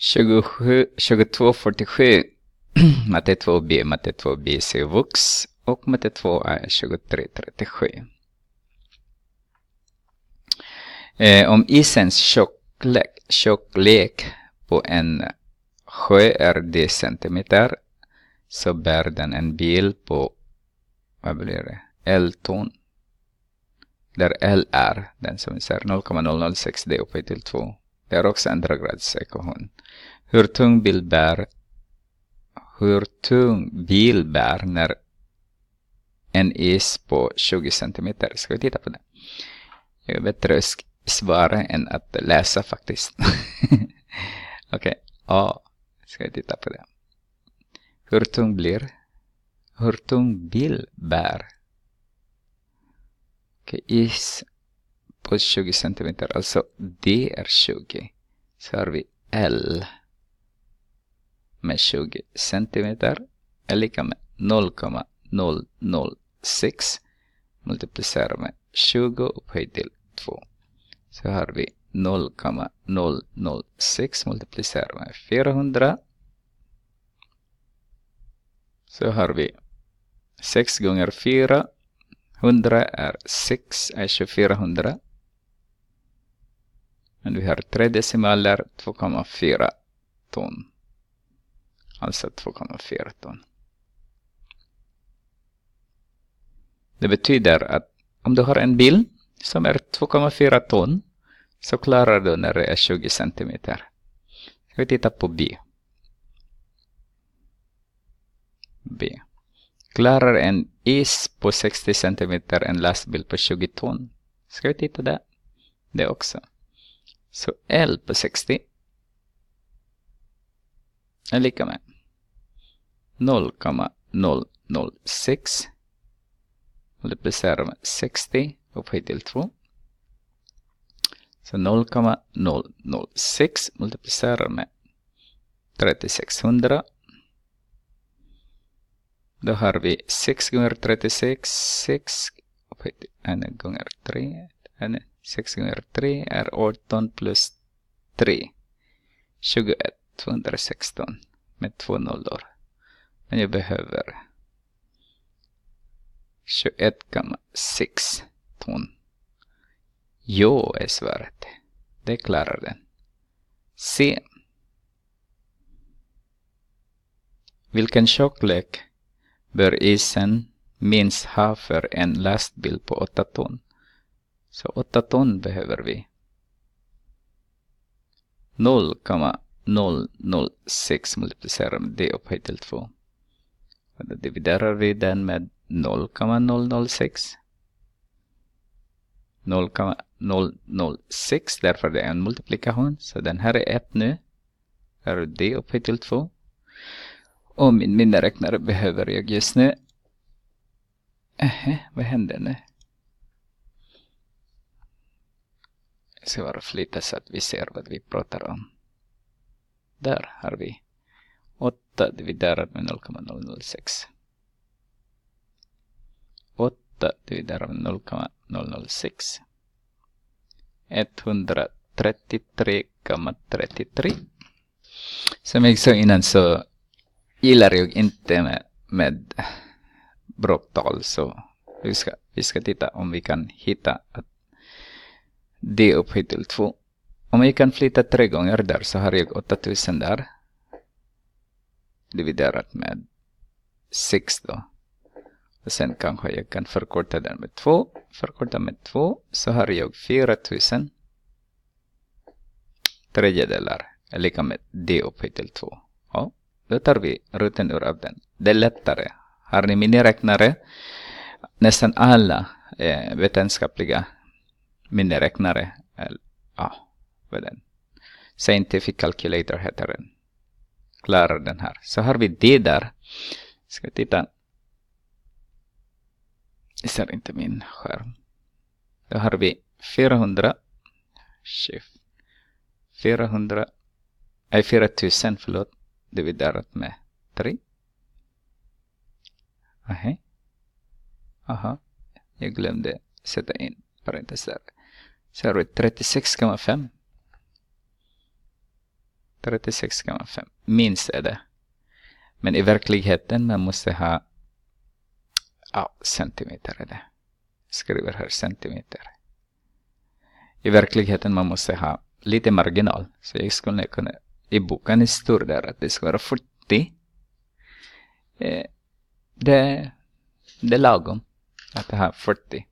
27, 2247 matte 2b, matte 2b svux och matte 2a 2337. Eh, om isens tjocklek, tjocklek på en sjö är 10 centimeter så bär den en bil på vad blir det? L-ton. Där L är den som är 0,006 d upphöjt till 2 det är också en sektion. Hur tung bil bär, hur tung bil bär när en is på 20 centimeter. Ska vi titta på det? Jag är bättre att svara än att läsa faktiskt. Okej, okay. ja, ska vi titta på det. Hur tung blir? Hur tung bil bär? Okay, is och 20 centimeter. Alltså D är 20. Så har vi L med 20 centimeter är lika med 0,006 multiplicerar med 20 upphöjt till 2. Så har vi 0,006 multiplicerar med 400. Så har vi 6 gånger 4. 100 är 6 är 2400. Men vi har tre decimaler, 2,4 ton. Alltså 2,4 ton. Det betyder att om du har en bil som är 2,4 ton så klarar du när det är 20 centimeter. vi tittar på B. B. Klarar en is på 60 centimeter en lastbil på 20 ton? Ska vi titta där? Det också. Så L på 60 är lika med 0,006 multiplicerar med 60 upphöjt till 2. Så 0,006 multiplicerar med 3600. Då har vi 6 gånger 36, 6 upphöjt till 1 gånger 3, 1 6 gånger 3 är 18 plus 3. 21, 216 med två nollor. Men jag behöver 21,6 ton. Jo, är svaret. Det klarar den. C. Vilken tjocklek bör isen minst ha för en lastbil på 8 ton? Så 8 ton behöver vi. 0,006 multiplicerar med det upphöjt till 2. Och då dividerar vi den med 0,006. 0,006 därför det är en multiplikation. Så den här är 1 nu. Här är det upphöjt till 2. Och min minneräknare behöver jag just nu. Äh, vad händer nu? ska vara flitig så att vi ser vad vi pratar om. Där har vi 8 dividerat med 0,006. 8 dividerat med 0,006. 133,33. Som jag sa innan så gillar jag inte med, med bråktal så vi ska, vi ska titta om vi kan hitta att det är upp till två. Om jag kan flytta tre gånger där så har jag 8000 där. Dividerat med 6 då. Och sen kanske jag kan förkorta den med 2. Förkorta med 2 så har jag 4000 tredjedelar är lika med D upphöjt till 2. Ja, då tar vi roten ur av den. Det är lättare. Har ni miniräknare? Nästan alla eh, vetenskapliga minneräknare. Ja, vad den? Scientific Calculator heter den. Klarar den här. Så har vi det där. Ska vi titta. Jag ser inte min skärm. Då har vi 400. Shift. 400. Nej, 4000 förlåt. Dividerat med 3. Aha. Aha. Jag glömde sätta in parenteser. Ser du, har vi 36,5. 36,5. Minst är det. Men i verkligheten man måste ha ja, centimeter är det. Jag skriver här centimeter. I verkligheten man måste ha lite marginal. Så jag skulle kunna, i boken står där att det ska vara 40. Eh, det, det är lagom att ha 40.